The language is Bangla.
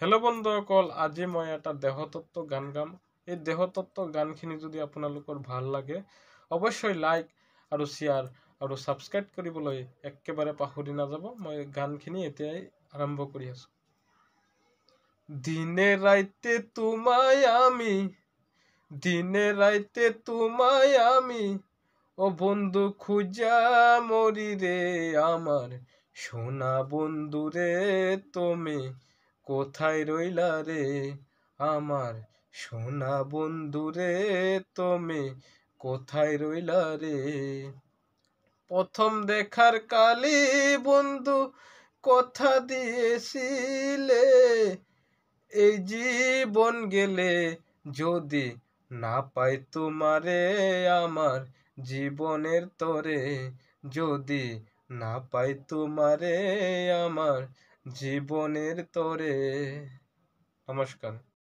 হেল্ল' বন্ধুসকল আজি মই এটা দেহতত্ব গান গাম এই দেহতত্ব গানখিনি যদি আপোনালোকৰ ভাল লাগে অৱশ্যে লাইক আৰু শ্বেয়াৰ আৰু ছাবস্ক্ৰাইব কৰিবলৈ একেবাৰে পাহৰি নাযাব মই গানখিনি এতিয়াই আৰম্ভ কৰি আছোঁ দিনে ৰাইতে তোমাই আমি দিনে ৰাইতে তোমাই আমি ও বন্ধু খোজা মরি রে আমার সোনা বন্ধু রে তুমি কোথায় রইলা রে আমার সোনা বন্ধু রে তুমি কোথায় রইলা রে প্রথম দেখার কালি বন্ধু কথা দিয়েছিলে এই জীবন গেলে যদি না পাই তোমারে আমার জীবনের তরে যদি না পাই তোমারে আমার জীবনের তরে নমস্কার